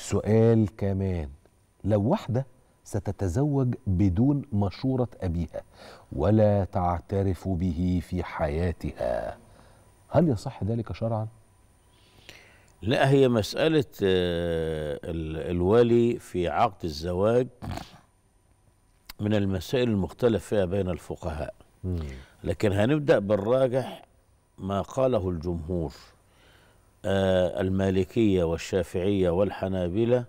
سؤال كمان لو واحدة ستتزوج بدون مشورة أبيها ولا تعترف به في حياتها هل يصح ذلك شرعا؟ لا هي مسألة آه، الولي في عقد الزواج من المسائل المختلف فيها بين الفقهاء لكن هنبدأ بالراجح ما قاله الجمهور آه، المالكية والشافعية والحنابلة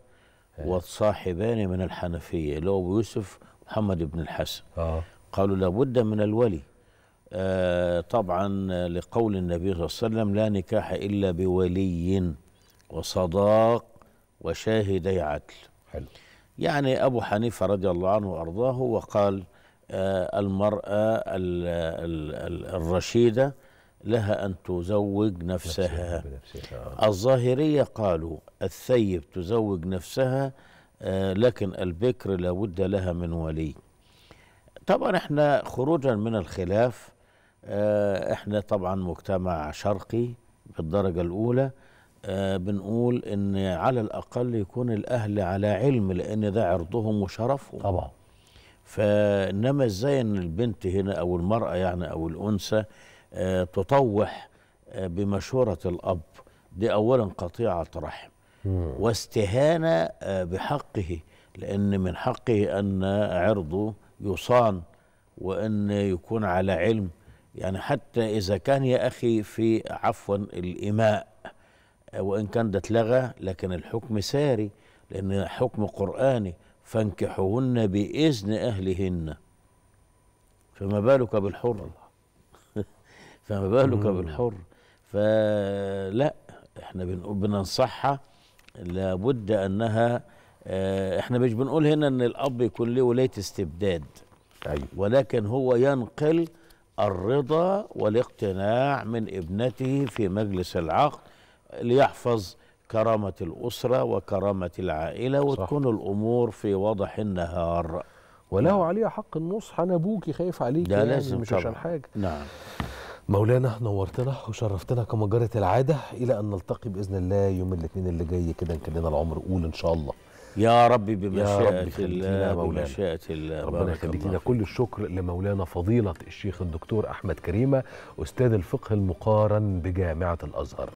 والصاحبان من الحنفية اللي هو أبو يوسف محمد بن الحسن آه. قالوا لابد من الولي آه طبعا لقول النبي صلى الله عليه وسلم لا نكاح إلا بولي وصداق وشاهدي عدل حلو. يعني أبو حنيفة رضي الله عنه وأرضاه وقال آه المرأة الرشيدة لها أن تزوج نفسها, نفسها الظاهرية قالوا الثيب تزوج نفسها آه، لكن البكر لابد لها من ولي طبعا احنا خروجا من الخلاف آه، احنا طبعا مجتمع شرقي بالدرجة الأولى آه، بنقول ان على الاقل يكون الاهل على علم لان ده عرضهم وشرفهم طبعا فانما ازاي ان البنت هنا او المراه يعني او الانثى آه، تطوح آه، بمشورة الأب دي أولا قطيعة رحم واستهانة آه، بحقه لأن من حقه أن عرضه يصان وأن يكون على علم يعني حتى إذا كان يا أخي في عفوا الإماء وإن كان ده اتلغى لكن الحكم ساري لأن حكم قرآني فانكحوهن بإذن أهلهن فما بالك بالحرم فما بالك بالحر فلا احنا بننصحها لابد انها آه، احنا مش بنقول هنا ان الاب يكون له ولايه استبداد أيوة. ولكن هو ينقل الرضا والاقتناع من ابنته في مجلس العقد ليحفظ كرامة الأسرة وكرامة العائلة وتكون الأمور في وضح النهار وله نعم. عليها حق النصح أنا أبوكي خايف عليك ده يعني لازم مش عشان حاجة نعم مولانا نورتنا وشرفتنا كما جرت العاده الى ان نلتقي باذن الله يوم الاثنين اللي جاي كده نكون لنا العمر قول ان شاء الله يا رب بمشيئة الله بمشيئة الله ربنا يخليك لنا كل الشكر لمولانا فضيلة الشيخ الدكتور أحمد كريمة أستاذ الفقه المقارن بجامعة الأزهر